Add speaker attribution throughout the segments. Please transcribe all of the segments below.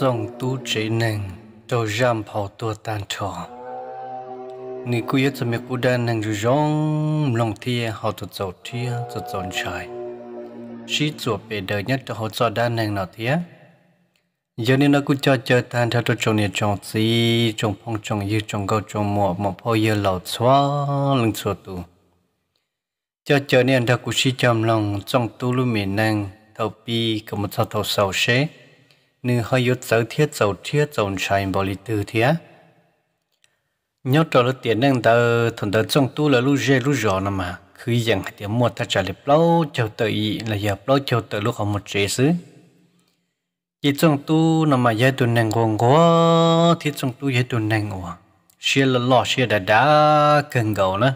Speaker 1: Dòng tu trí nâng cho giam phao tua tan trò. Nì cú yết cho mẹ cú đàn nâng dù dòng lòng thịa họ tụt dầu thịa cho dồn trái. Sĩ chùa bề đời nhất cho họ cho đàn nâng nào thịa. Giờ nên nó cú cho chơi tan theo cho chồng nhà chồng xí, chồng phong chồng yêu chồng gâu chồng mọ mọ phô yêu lầu xóa lưng xua tù. Cho chơi nên theo cú sĩ chăm lòng trong tu lưu mẹ năng thầu bi cầm một thầu sầu xế nữ hơi yết sở thiết dầu thiết dầu chạy bỏ lì từ thế nhớ trò là tiền đang tờ thằng tờ trong tu là lúc dễ lúc rõ nà mà cứ rằng hai tiền mua ta trả lại lâu chờ tự ý là giờ lâu chờ tự lúc họ một chế xứ chỉ trong tu nà mà giải tuần nàng gồm có thì trong tu giải tuần nàng ngủ xia là lọ xia đã đã cần gầu nữa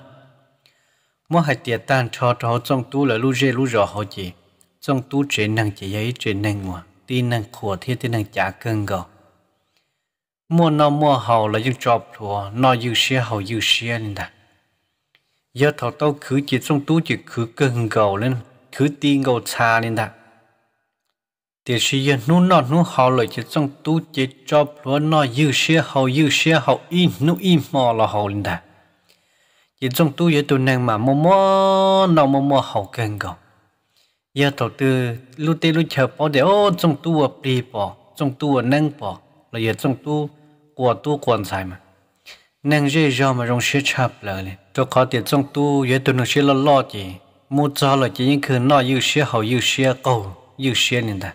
Speaker 1: mua hai tiền tan cho cho trong tu là lu dê lu rõ họ chỉ trong tu chế nàng chỉ giấy chế nàng ngủ tin năng khua thiết tin năng trả cân gò mua nó mua hầu là dùng chọc thua nó dùng xe hầu dùng xe nên đã giờ thọ tao cứ chỉ trong tú chỉ cứ cân gò lên cứ tin gò xa nên đã thì sự giờ nu nọ nu hầu là chỉ trong tú chỉ chọc thua nó dùng xe hầu dùng xe hầu in nu in mò là hầu nên đã chỉ trong tú giờ tụi nàng mà mua mua nó mua mua hầu cân gò giờ tổ tư lu tê lu chờ bỏ để ô trong tu ở bì bỏ trong tu ở nâng bỏ là giờ trong tu của tu quan sai mà nâng dễ do mà rong sẽ chập lại tôi có tiền trong tu giờ tôi nó sẽ lo lo gì mua cho là chỉ những cái nó yêu sẽ hậu yêu sẽ cầu yêu sẽ nên ta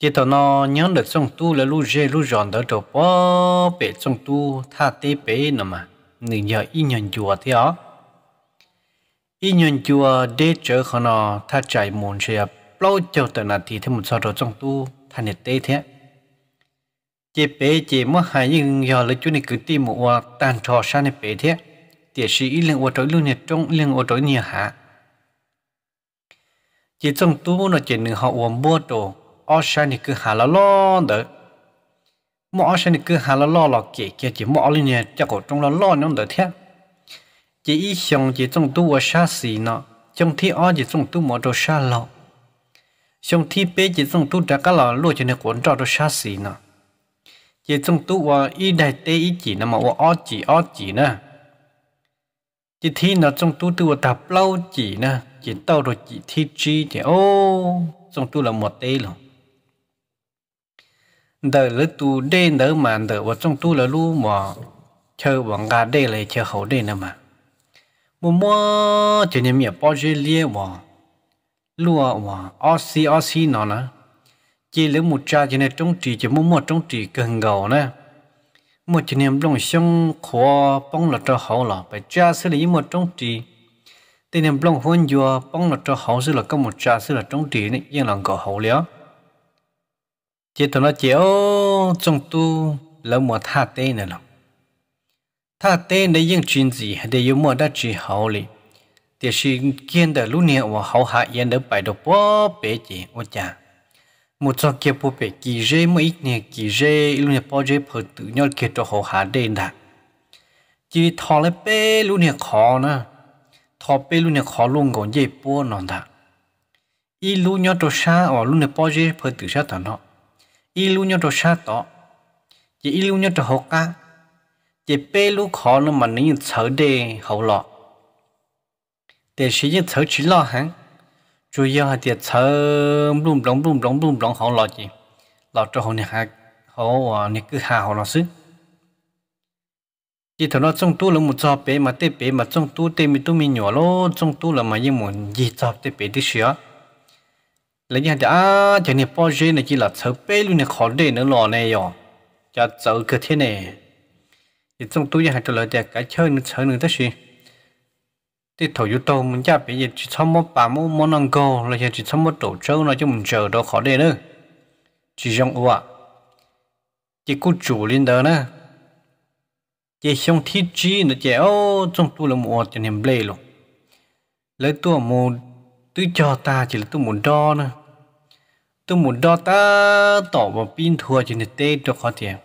Speaker 1: chỉ tao nó nhớ được trong tu là lu dễ lu giòn đỡ chỗ bỏ bể trong tu tha tê bể nữa mà nửa giờ ít nhận chùa thế à? ý nhân chùa đế trở khó nọ tha chạy môn xe lâu châu tờ nà thì thêm một sao rồi trong tu tha nhiệt tế thế chế bé chế mất hai nhưng giờ lấy chú này cứ tìm một quả tàn trò sa này bé thế tiệt sĩ ý liên ô trối lưu nhiệt trong liên ô trối nhiều hạ chế trong tu nó chế nửa họ uống bua đồ ô sa này cứ hạ lo lo đỡ mỗi sa này cứ hạ lo lo lo kể kia chỉ mỗi liên nhiệt cho cổ trong lo lo nó đỡ thế chỉ ý xong chỉ trong tu ở xa xỉ nọ trong thi o chỉ trong tu mò đồ xa lọ trong thi bế chỉ trong tu đã cả lọ lúa cho nên cuốn trò đồ xa xỉ nọ chỉ trong tu ở ý đại tế ý chỉ nọ mà o chỉ o chỉ nè chỉ thi nọ trong tu tu ở tập lâu chỉ nè chỉ tao rồi chỉ thi chi thì ô trong tu là một tế rồi đời lứa tu đê nở mà đời vào trong tu là lu mà chơi bọn gà đê lại chơi hậu đê nữa mà mua mua chỉ nhầm mía bao giờ lia wa lúa wa ở xì ở xì nó nè chỉ lấy một cha chỉ này trồng trì chỉ mua mua trong trì cần gầu nè một chỉ nhầm lòng xong khoa bông là cho hậu là phải cha sẽ lấy một trong trì tên nhầm lòng hôn vừa bông là cho hậu sẽ là có một cha sẽ là trong trì này yên lòng có hậu liao chỉ tụi nó chỉ ô trong tu lấy một hạt tên nè lòng 他对那英君子的有么的只好哩，但是见的路呢，我好哈也得摆到不白的，我讲，我做给不白几日，我一年几日，路呢包着跑到要给到好哈的呢，只他了白路呢考呢，他白路呢考龙个也不难的，一路要到山，我路呢包着跑到山的呢，一路要到山的，一路要到好干。chỉ bê lúc khó nó mà nếu thở đề hậu lọ để sử dụng thở chỉ lo hẳn chủ yếu là để thở blum blum blum blum blum blum hậu lọ gì lọ cho hậu này hạ hậu này cứ hạ hậu lọ xứ chỉ thằng nó trong tu là một trò bé mà tê bé mà trong tu tê mi tu mi nhỏ lô trong tu là mà như một gì trò tê bé đi sửa lấy như thế à chẳng này bao giờ này chỉ là thở bé luôn này khó để nó lọ này rồi cho cái thế này thì trong túi hạt lợi để cái chơi nó chơi nữa đó gì thì thầu yếu tố mình chắc bây giờ chỉ xong một bà một món ăn cô là giờ chỉ xong một tổ trâu nó cho mình chờ đâu khó đây nữa chỉ dùng ủa chỉ cô chủ lên đó nữa chỉ xong thi chi nó chỉ ô trong túi là một cho niềm lệ luôn lấy tu một tôi cho ta chỉ là tôi muốn đo nữa tôi muốn đo ta tỏ vào pin thua cho để tê cho khó tiền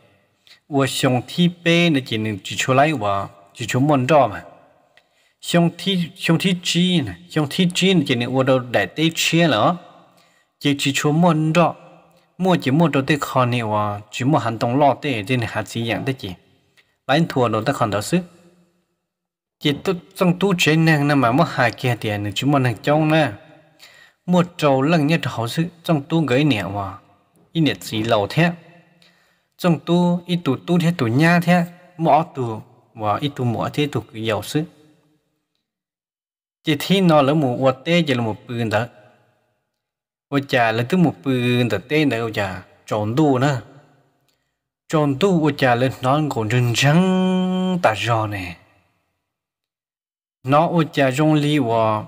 Speaker 1: 我上天白那就能举出来哇，举出门道嘛。上天上天知呢，上天知呢就能我都来得切了，就举出门道，莫就莫都得看你哇，就莫行动落得就能还怎样的去，来拖都得看到是。chỉ tu trong tu chế năng nằm mà mất hai kia tiền này chỉ một hàng trong nè một trầu lần nhất hậu sự trong tu gửi nẹo mà in nhiệt gì lầu thế trong tu ít tu tu thế tu nha thế mỏ tu và ít tu mỏ thế tu giàu sức chỉ thi nó là một vật tế chỉ là một bự đó vật chả là thứ một bự đó tê nữa chả chọn tu nữa chọn tu vật chả là nó còn rừng răng ta rò này nó vật chả rong li và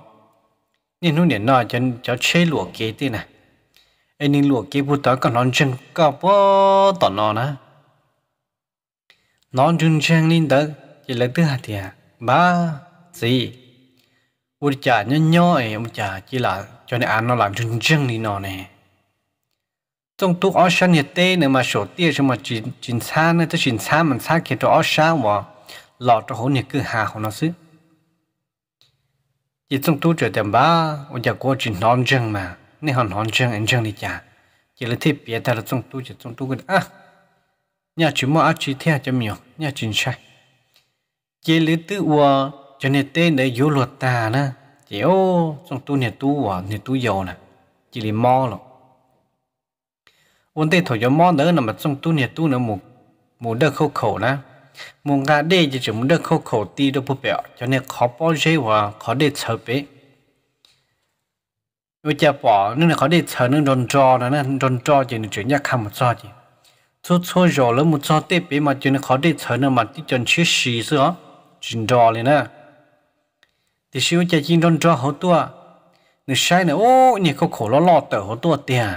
Speaker 1: nên nó nè nó cho cho chế lụa kế thế này anh nên lụa kia bút tới còn non chân cả bó tao nó nè non chân chân nên tới chỉ lấy thứ hạt thì à ba gì bút chả nhớ nhớ ấy bút chả chỉ là cho nên ăn nó làm chân chân đi nó nè trong tu ở sân nhiệt tê nữa mà sổ tia cho mà chỉ chỉ xa nữa tới chỉ xa mình xa kia cho ở xa mà lọt cho hổ nhiệt cứ hà của nó xứ chỉ trong tu trở tiền ba ông già cô chỉ non chân mà nên hòn hòn chân anh chân đi chả chỉ là thiết bia ta là trong tu chỉ trong tu cái à nhà chú mua ăn chỉ theo cho miệng nhà chính sai chỉ là tự ua cho nên tên để vô luật ta nè chỉ ô trong tu nhà tu ua nhà tu giàu nè chỉ là mò rồi vấn đề thổi cho mò nữa là mà trong tu nhà tu nữa một một đợt khâu khẩu nè một ngã đê chỉ chỉ một đợt khâu khẩu ti đâu bố bẹo cho nên khó bao giờ và khó để sợ bế vì chả bỏ nên là có để chờ nên đòn trò đó nên đòn trò chỉ là chuyện nhà khăm một trò chỉ số số rồi lớn một trò tiếp mà chuyện là có để nên mà đi chọn chiếc xì nữa chuyện trò này nè thì siêu chả chỉ đòn trò hậu tua nên sai nữa ô nhà có khổ lo lo tờ hậu tua tiền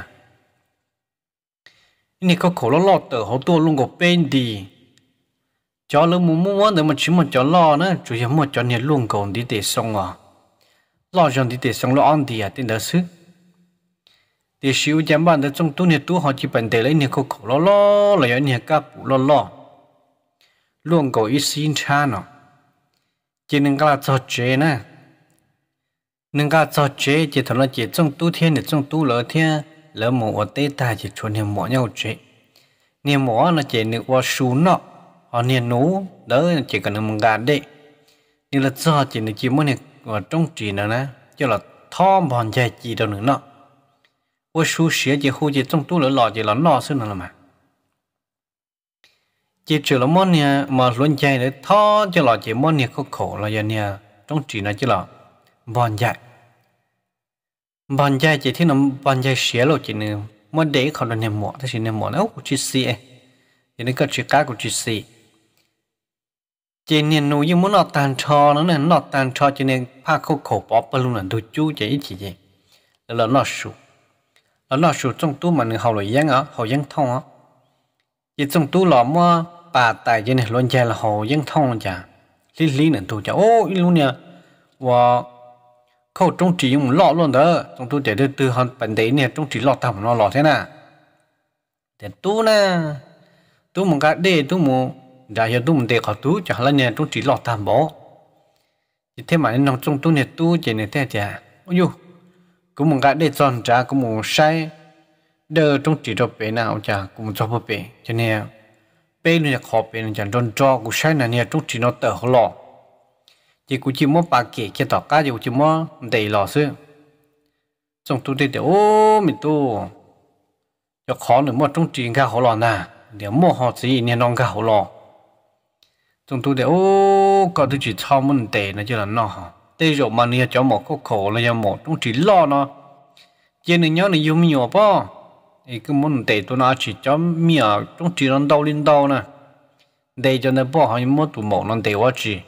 Speaker 1: nhà khổ lo lo tờ hậu luôn có bên đi cho lớn muốn muốn nữa mà chỉ một cho lo nữa chủ yếu một cho nhà luôn còn đi để xong à lo dọn đi để sống lo ăn đi à tên đó xứ để xíu chém bạn đã trong tu nhiệt tu họ chỉ bận để lấy nhiệt khô khổ lo lo là những nhiệt bù lo lo luôn có ít xin cha nó chỉ nên cả cho chế nè nên cái cho chế chỉ thằng nó chỉ trong tu thiên để trong tu lỡ thiên lỡ mổ ở tê ta chỉ cho niềm mỏ nhau chế niềm mỏ là chỉ niệm qua sú nọ họ niềm nú đó chỉ cần mình gạt đấy nên là cho chỉ niệm chỉ muốn niệm và trong trì nữa nè cho là thò bọn dài chỉ đâu nữa nọ ô số xía chỉ khu chỉ trong tu lửa lò chỉ là nọ xưa nữa mà chỉ trừ là món nè mà luôn chạy để thò cho lò chỉ món nè có khổ là giờ nè trong trì này chỉ là bọn dài bọn dài chỉ thấy nó bọn dài xía lò chỉ nè mà để khẩu là nè mỏ thì nè mỏ nó chỉ xì vậy nên cái chuyện cá của chỉ xì จเนี่ยนูยังมุนอตันชอนั่นน่ะนอตันชอจเนี่ภาคโคโคปอปะลุงน่ะดูจู้จะอีกทีเจแล้วนอสูแล้วนอสูจงตู้มันเขาเลยยังอ่ะเขายังท่องอ่ะยี่จงตู้หล่อมว่าป่าตายจเนี่ยล้นใจแล้วเขายังท่องจ้ะ ลิลี่นั่นดูจ้ะโอ้ยลุงเนี่ยว่าเขาจงจีมันหล่อล้นเด้อจงตู้เดี๋ยเดือดหันเป็นเด็กเนี่ยจงจีหล่อทำมันหล่อเท่าน่ะแต่ตู้น่ะตู้มึงก็เด็ดตู้มัน đã hiểu đúng đề khó tu chẳng là nhà tôi chỉ lọt tam bảo chỉ thế mà nên nó trong tu nhà tu chỉ này thế à chả ôi dù cũng muốn cái để chọn trả cũng muốn sai đờ trong chỉ cho bé nào chả cũng cho bố bé cho nên bé nó khó bé nó chẳng chọn cho cũng sai là nhà trong chỉ nó tờ khó lọ chỉ cũng chỉ muốn bà kể kia tỏ cá chỉ muốn đầy lọ xưa trong tu đây để ô mình tu, cho khó nữa mà trong chỉ cái khó lọ nè để mua họ gì nên nó cả khó lọ chúng tôi để ô có thứ chỉ sau mình tệ nó chỉ là nó tê rồi mà nia cho một cái khổ là do một trong chỉ lo nó trên này nhớ này dùng nhiều po thì cứ muốn tệ tôi nói chỉ cho mía trong chỉ làm đau lên đau nè để cho nó bao hay mất tụ một nó tệ quá chỉ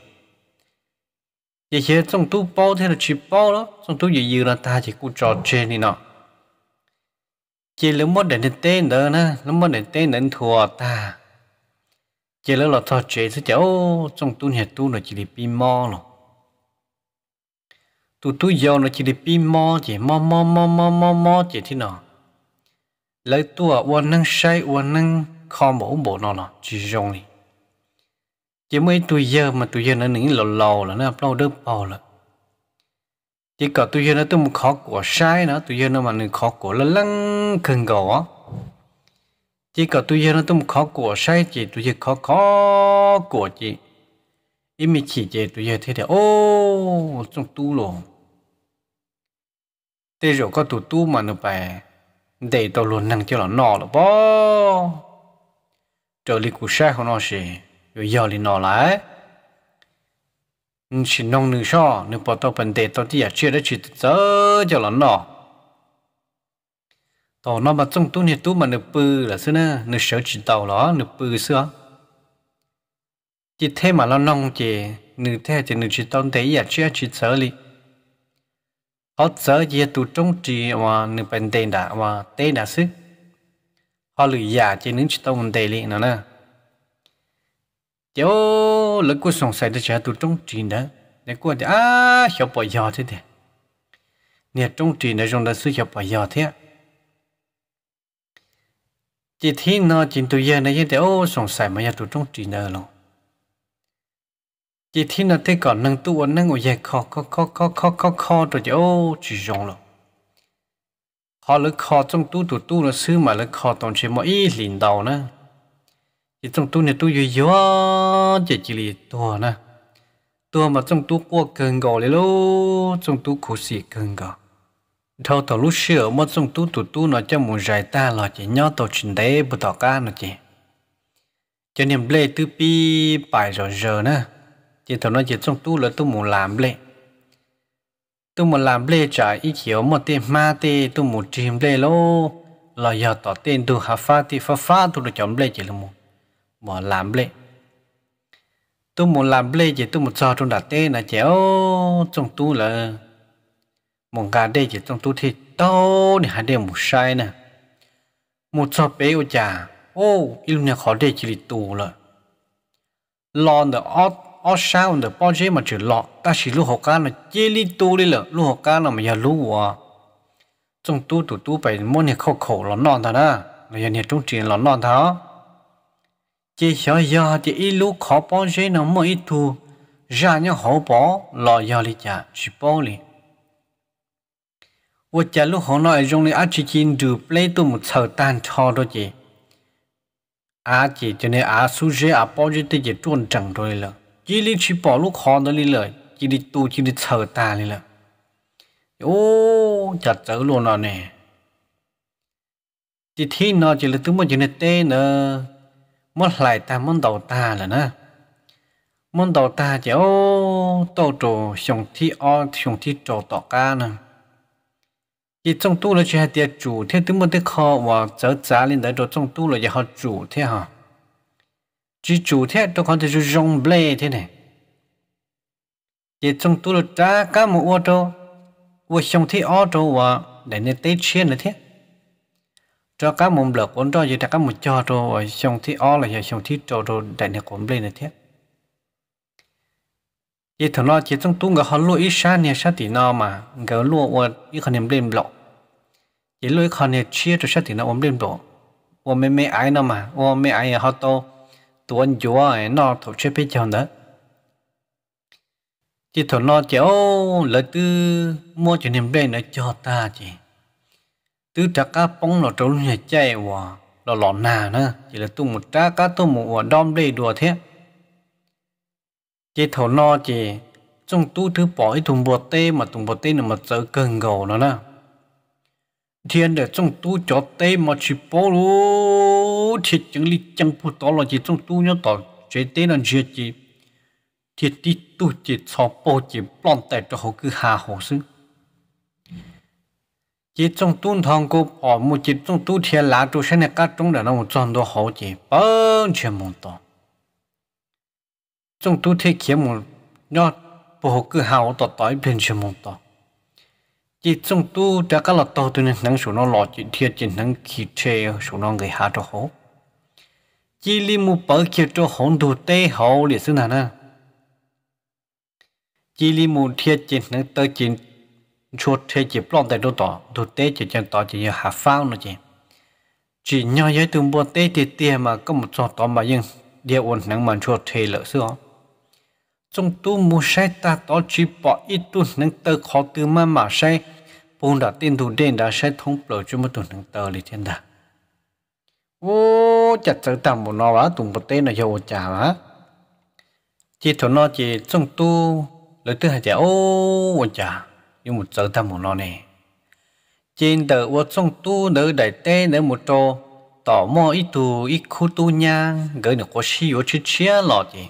Speaker 1: vậy thế trong tôi bao thế là chỉ bao đó trong tôi gì là ta chỉ cũng trò trên đi nọ chỉ lúc mất đến tên đó nè lúc mất đến tên đến thua ta chỉ là lo thọ chế chứ cháu trong tu nhà tu nó chỉ để pin mò lo tu tu giàu nó chỉ để pin mò chỉ mò mò mò mò mò mò chỉ thế nào lấy tu à uốn nâng say uốn nâng kho bổ bộ nó nó chỉ dùng đi chỉ mấy tu giờ mà tu giờ nó những lò lò là nó lâu đớp bò là chỉ có tu giờ nó tu một khó của sai nó tu giờ nó mà nó khó của là lăng cần gò chỉ có tôi giờ nó tôi khó của sai chị tôi giờ khó khó của chị em mình chỉ chị tôi giờ thế thì ô trong tu luôn thế rồi có tụ tu mà nó phải để tao luôn năng cho nó nọ là bó trở lại cuộc sai của nó sẽ rồi giờ lại nọ lại xin nông nương so nếu bỏ tao bận để tao thì à chưa đã chỉ tớ cho nó nọ ở ờ, nó mà trong tu nhiệt tu mà nửa bự là xưa nè nửa sợ chỉ tàu đó nửa bự xưa chỉ thế mà nó nong chỉ nửa thế chỉ nửa chỉ tàu thấy giờ chưa chỉ sợ li họ sợ gì tu trong chỉ mà nửa bên tên đã mà tên đã xứ họ lười giả chỉ nửa chỉ tàu mình tên li nữa nè cháu lỡ cô sống sai được chả tu trong chỉ đó để cô thì à hiểu bỏ giờ thế thế nè trong chỉ này trong đó xứ hiểu bỏ giờ thế chỉ thi nó chỉ tụi giờ này giờ ô sòng sài mà giờ tụi trong trí nợ lòng chỉ thi nó thế còn năng tu ăn nâng ngồi giờ khó khó khó khó khó khó khó tụi giờ ô chỉ rong lòng khó lỡ khó trong tu tu tu nó xứ mà lỡ khó toàn chỉ mỗi ít liền đầu nữa chỉ trong tu này tu vừa vừa chỉ chỉ lì tua nè tua mà trong tu qua cần gò lì luôn trong tu khổ sĩ cần gò thâu tàu lúc xưa mất sung tu tu tu nó cho mù giải ta là chỉ nhớ tàu trình đế bù tàu ca nó chỉ cho nên lê tư pi bài rồi giờ nữa chỉ thầu nó chỉ trong tu là tu mù làm lê tu mù làm lê trả ý kiểu một tên ma tê tu mù chìm lê lô là giờ tỏ tên tu hạ pha thì pha pha tu được chọn lê chỉ là mù mù làm lê tu mù làm lê chỉ tu mù cho trong đặt tên là chéo trong tu là mong cả đây chỉ trong tu thì đâu để hai đây một sai nè một cho bé ô chả ô ilu nhà khó đây chỉ là tù rồi lo nè ót ót sao nè bao giờ mà chỉ lọ ta chỉ lu học cá nè chỉ li tu đi lợ lu học cá nè mà giờ lu à trong tu tu tu phải mỗi nhà khẩu khẩu lọ non thà đó là giờ nhà trung truyền lọ non thà chỉ sợ giờ chỉ ilu khó bao giờ nè mới tu ra nhau hậu bỏ lọ giờ li chả chỉ bao liền ว่าจะลูกของเราจงเลยอาชีพินดูเปลตมุมเฉาตันทอด้วยอาเจีจะเนี่ยอาสุเชอาปอจิตจะจวนจังด้วยละจีริชิปอลูกของนราเลยจีริตูจีริเฉาตันเลยละโอ้จัดเจอลูกเราเนี่ยจีที่นเราจีริตุมจีริเต้เนอมันไหลตามันดาวตาเลยนะมันดาวตาจะโอ้โตโตชงที่อ้อชงที่โตต่อการนะ一种多了就还得煮，天都没得烤，我走家里那种种多了也好煮天哈。只煮天都看得就融不来天呢。一种多了咋干么我都，我想天熬着我奶奶得吃那天。cho cá mồm lợn con cho gì ta cá mồm cho cho xong thì ó là giờ xong thì cho cho đại này cũng lên này thế vậy thằng lo chỉ trong tung cái họ lúa ít sa nè sa tỷ nó mà cái lúa ít còn niệm lên lợn chỉ lối khó nè chia cho sát thì nó ôm đêm đổ ôm mẹ mẹ ai nó mà ôm mẹ ai họ to tụi anh chúa nó thổ chế biết chồng đó chỉ thổ nó chéo lợi tư mua cho niềm đây nó cho ta chị tư trả cá bóng nó trốn nhà chạy hòa nó lọ nà nữa chỉ là tu một trả cá tu một hòa đom đây đùa thế chỉ thổ nó chị trong tu thứ bỏ thùng bột tê mà thùng bột tê là một sợ cần gầu nó nè thiên để trong tu cho tê mà chỉ bố lú thì chẳng lý chẳng phụ đó là chỉ trong tu nhớ tỏ chế tê là dễ chỉ thì đi tu chỉ cho bố chỉ bọn tại cho họ cứ hà hồ sư chỉ trong tu thằng cô bỏ một chỉ trong tu thiên lá tu sẽ này các trong là nó một trong đó họ chỉ bớn chuyện một đó trong tu thế kiếm một nhớ bố cứ hào tỏ tỏi bên chuyện một đó chỉ trong tu đã các là tàu tu nên năng số nó lọ chỉ thiệt chỉ năng khí chế số nó người hạ cho hố chỉ li mu bở kia cho hồn tu tê hậu liệt sinh hả na chỉ li mu thiệt chỉ năng tới chỉ chỗ thế chỉ plon tại đâu tỏ tu tê chỉ chân tỏ chỉ như hạ phao nó chỉ chỉ nhau với từng bộ tê thì tiền mà có một số tỏ mà nhưng điều ổn năng mà chỗ thế lỡ xưa trong tu mu sai ta to chỉ bỏ ít tu nâng tờ khó tư mà mà sai bùn đã tin thủ đen đã sai thông bờ cho mà tu nâng tờ lì thiên đà ô chặt chẽ tạm một nó á tụng một tên là giàu trả á chỉ thủ nó chỉ trong tu lời thứ hai trả ô trả nhưng một chở tạm một nó này trên tờ ô trong tu nỡ đại tê nỡ một trò tỏ mò ít tu ít khu tu nhang gửi được có si ô chữ chia lọt gì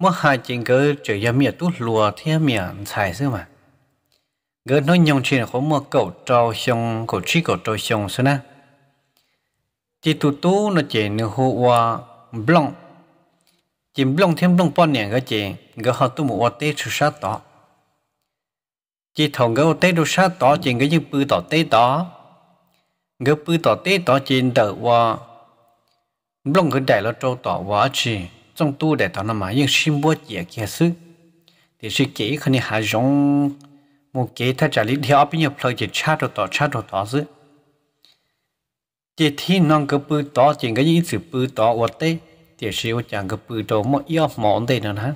Speaker 1: mua hai chính cứ chữ ra miệng tút lùa thế miệng xài xưa mà gỡ nói nhông chuyện có mua cậu trâu xong cậu trí cậu trâu xong xưa na chỉ tụ tú nó chỉ nửa hồ hoa blong chỉ blong thêm blong bao nhiêu cái chỉ gỡ họ tu mua tê chú sát đó chỉ thằng cái tê chú sát đó chỉ cái như bự đó tê đó cái bự đó tê đó chỉ đỡ hoa blong cái đại lo trâu đó hoa chỉ trong tu để tao nó mà những sinh bố chỉ kia sư thì sự kỹ khi này hạ giống một kỹ ta trả lý theo bây giờ phải chỉ cha đồ tỏ cha đồ tỏ sư chỉ thi non cái bự tỏ chỉ cái những sự bự tỏ ở đây thì sự ở chẳng cái bự tỏ mà yêu mòn đây nữa nè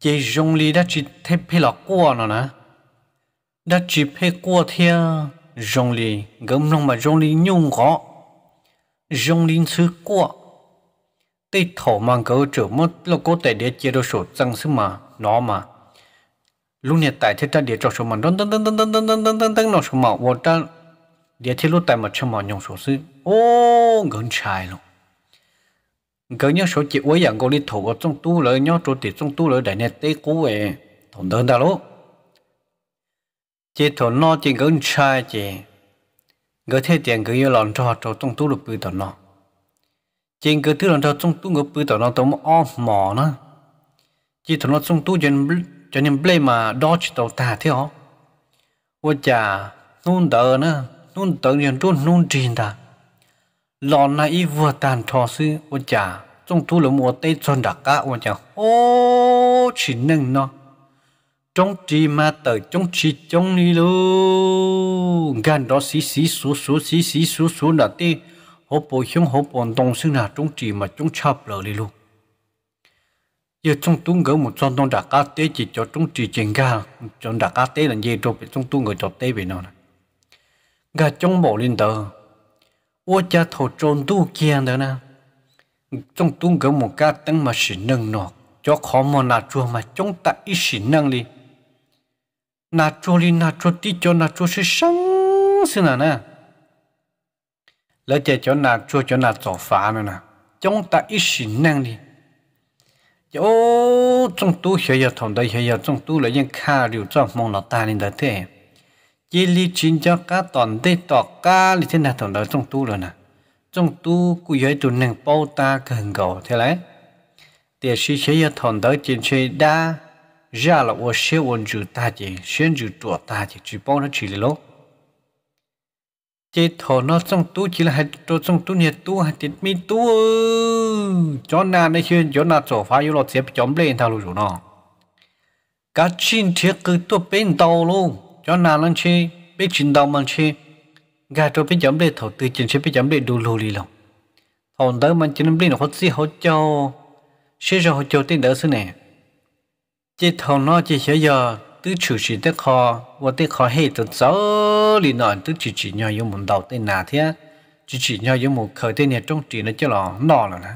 Speaker 1: chỉ dùng lý đã chỉ thấy phải là qua nữa nè đã chỉ phải qua theo dùng lý gấm lòng mà dùng lý nhung có dùng lý thứ qua tê thổ mang gấu trở mất lúc cố tệ đế chia đôi số răng sức mà nó mà lúc này tại thế ta đế cho số mà đón tân tân tân tân tân tân tân tân tân nó số mà vô ta đế thế lúc tại mà chăm mà nhung số sư ô gần sai luôn gần nhau số chỉ uế dạng cô đi thổ ở trong tu lợi nhau chỗ tiệt trong tu lợi đại này tê cố về thổn đơn ta lúc chị thổ no chị gần sai chị gần thế tiền gần yêu lòng cho họ trong tu được bự thổ nó trên cơ thứ là đầu trong tu ngập bự tao nó tao mà mỏ nó chỉ tao nó chúng tôi trên cho nên play mà đó chỉ tao ta thế họ ô chà nôn tờ nó nôn tờ nhân tuôn nôn trình ta lò này y vừa tàn thọ sư ô chả, chúng tôi là mùa tay chân đặc cả ô chà ô chỉ nâng nó trong trì mà tới trong trì trong đi luôn gần đó xí xí số số xí xí số số là tê hộp bộ hướng hộp bọn đông sinh là trung trì mà chúng chạp lỡ đi luôn. Giờ chúng tôi gỡ một son đông đặc cá tế chỉ cho trung trì trên ga, trong đặc cá tế là gì dây bị chúng tôi người cho tế về nó. Gà trong bộ lên tờ, ô cha thổ trôn tu kia nữa nè. Chúng tôi gỡ một cá tấn mà xỉ nâng nọ, cho khó mà nà chua mà chúng ta ít xỉ nâng đi. Nà chua đi nà chua đi cho nà chua sẽ sáng sinh à nè lỡ chơi chỗ nào chua chỗ nào tổ phá nữa nè chúng ta ít xin năng đi chỗ trong tú hiểu giờ thằng đây hiểu giờ trong tú là những kha điều cho mong là ta nên đợi thế chỉ lý chính cho cả toàn đây tọt cá thì thế nào thằng đợi trong tú rồi nè trong tú cứ giới tụ năng bao ta cần cầu thế này, để sĩ hiểu giờ thằng đợi trên chơi đa ra là ô xe ôn chủ ta chỉ xuyên chủ tuột ta chỉ chỉ bao nó chỉ là chế thổ nó trong tu chỉ là hai chỗ trong tu nhiệt tu hai tiệt mi tu cho nà đây chuyện cho nà chỗ phá yếu lọt xếp chóm lên thao lùi nó cá chim thiết cứ tu bên tàu luôn cho nà lên chi biết chín tàu mà chi gà cho biết chấm lên thổ từ chín chi biết chấm lên đủ lùi lòng thằng đó mà chín lên nó có gì hỗ trợ sẽ cho hỗ trợ tiền đỡ xứ này chế thổ nó chỉ sẽ giờ từ chủ chỉ tới kho và tới kho hết từ gió liền nọ từ chỉ chỉ nhau yêu muốn đầu tới nà thế chỉ chỉ nhau yêu muốn khởi tới nhà trong trì nó cho lò nọ là nè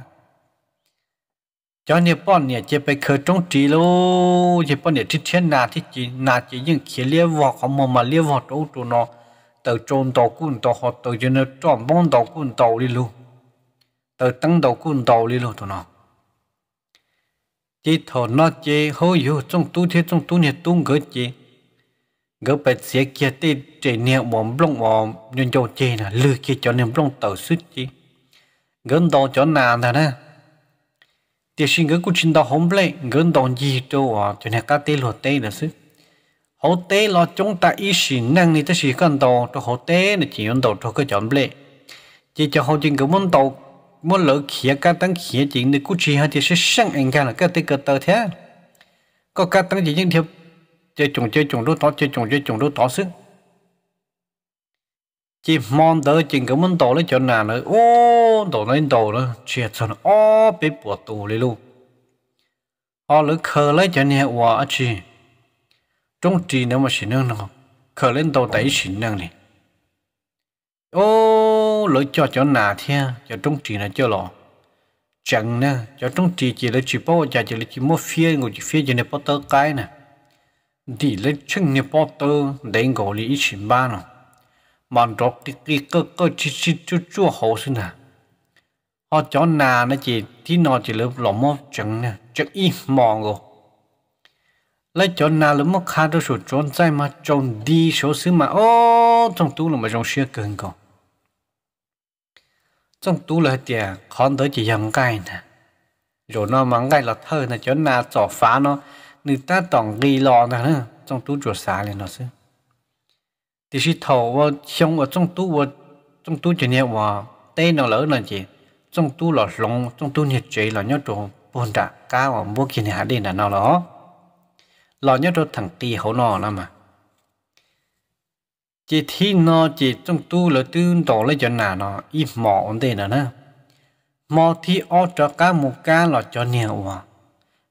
Speaker 1: cho nên bọn nhà chỉ phải khởi trong trì lô chỉ bọn nhà chỉ thiên nà thì chỉ nà chỉ những khi lia vò họ mà mà lia vò chỗ chỗ nó từ trôn đầu cuốn đầu họ từ cho nó tròn bông đầu cuốn đầu đi luôn từ tăng đầu cuốn đầu đi luôn tụi nó chỉ thọ nó chế hô yếu trong tu thế trong tu nhiệt tu gỡ chế gỡ bẹt xé kia tê trẻ nẹo mỏm blong mỏm nhân dầu chế là lư kia cho nên blong tẩu xuất chế gỡ đồ cho nà nà nè tiếc xin gỡ cũng chín đó không lấy gỡ đồ gì cho à cho nên cá tê lột tê là xuất hậu tê lo chúng ta ý sĩ năng thì ta sĩ con đồ cho hậu tê là chỉ con đồ cho cái chọn lệ chỉ cho hậu chính cái món đồ mua lỡ khía cá tăng khía chính thì cũng chỉ hai thì sẽ sang anh cả là cái tế cơ tờ thế có cá tăng chỉ những thiếu chơi trồng chơi trồng đốt to chơi trồng chơi trồng đốt to sức chỉ mong tới chừng cái món tổ lấy chỗ nào nữa ô tổ lên tổ nữa chuyện cho nó ô bị bỏ tù lên luôn họ lỡ khờ lấy cho này hòa chi trong trì nữa mà xin nương nào khờ lên tổ tẩy xin nương này ô ô lỡ cho cho nà thế cho trung trì là cho lọ chẳng nè cho trung trì chỉ là chỉ bao giờ chỉ là chỉ mua phía ngồi chỉ phía chỉ nên bao tơ cái nè đi lấy chân nên bao tơ đánh gọi là ít chín ba nè mà đọc thì cái cơ cơ chỉ chỉ chút chút hậu sinh nè họ cho nà nó chỉ thì nó chỉ là lọ mua chẳng nè chẳng ít mòn rồi lấy cho nà lúc mà khai đôi số trốn chạy mà trốn đi số xứ mà ô trong tú là mà trong xe cường còn trong tú là tiề khón tới chỉ dòng cái nè rồi nó mắng cái là thơ là cho na trò phá nó người ta tổng ghi lọ nè trong tú chuột xá lên nó chứ thì khi thầu vào trong ở trong tú vào trong tú chỉ nhiều vào tên nó lỡ là gì trong tú là lông trong tú nhiệt chế là nhớ trộn bồn đã cá vào mua kia nhà đi là nó đó lò nhớ trộn thằng tì hậu nọ lắm mà chỉ thi nó chỉ trong tu là tư đổ lấy cho nào nó ít mỏ ổn thế nữa nè mỏ thi ở cho cá một cá là cho nhiều à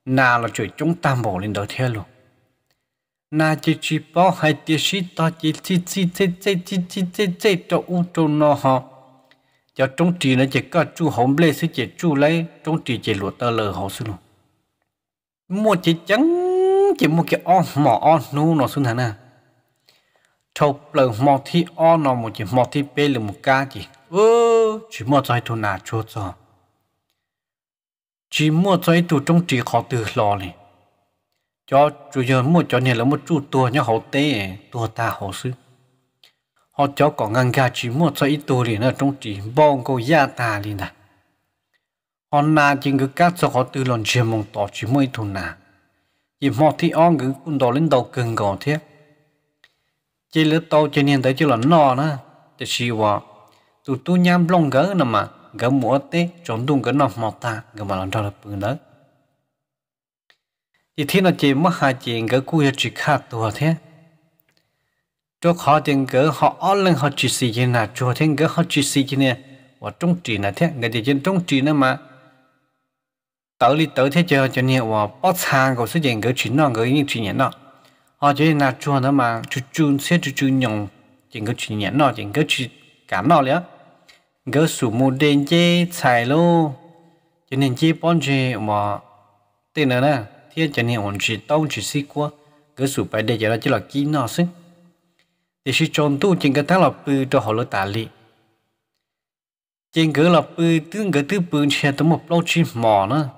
Speaker 1: nà là chuỗi chúng ta bổ lên đó theo luôn nà chỉ chỉ bỏ hai tia sĩ ta chỉ chỉ chỉ chỉ chỉ chỉ chỉ chỉ chỉ cho u cho nó họ cho trong trì nó chỉ có chú hổng lê sẽ chỉ chú lấy trong trì chỉ lụa tơ lờ họ sư luôn mua chỉ trắng chỉ mua cái o mỏ o nu nó xuống hả nè thâu lờ mò thi o nó một chỉ mò thi bê lờ một ca chỉ ơ chỉ mò trái thu nà chua cho chỉ mua trái thu trong chỉ khó từ lò này cho chủ giờ mua cho nhà là một chủ tua nhá hậu tế tua ta hậu sư họ cho có ngang gà chỉ mua trái thu liền là trong chỉ bong câu gia ta đi nè họ nà chỉ cứ cắt cho họ từ lần chiêm mong tỏ chỉ mua thu nà chỉ mò thi o người cũng đòi lên đầu cưng gò thiết chỉ lỡ tàu chỉ nên thấy chỉ là nọ nữa thì xì vợ tụ tu nhám long gỡ nè mà gỡ mũa té, trốn tung gỡ nọ mọt ta gỡ mà làm cho là bự đó. thì thế nó chỉ mất hai chuyện gỡ cua cho chỉ khác tuổi thế cho khó tiền gỡ họ ở lên họ chỉ xì như nào cho thế gỡ họ chỉ xì như này và trung trì là thế người ta trên trung trì nữa mà tới đi tới thế chơi cho nên và bắt hàng của số tiền gỡ chỉ nó gỡ những chuyện nó họ chỉ là chùa đó mà chú chú sẽ chú chú nhung chỉ có chuyện nhận nó chỉ có chuyện cảm nó liền có số một đền chế tài lô cho nên chế bọn chế mà thế nữa nè thì cho nên ổn chỉ tông chỉ xí quá có số bảy đề cho nó chỉ là kỹ nó xí thì sự chọn tu chỉ có thằng là bự cho họ lỡ tài lý chỉ có là bự tương cái thứ bự sẽ tụm một lô chỉ mò nữa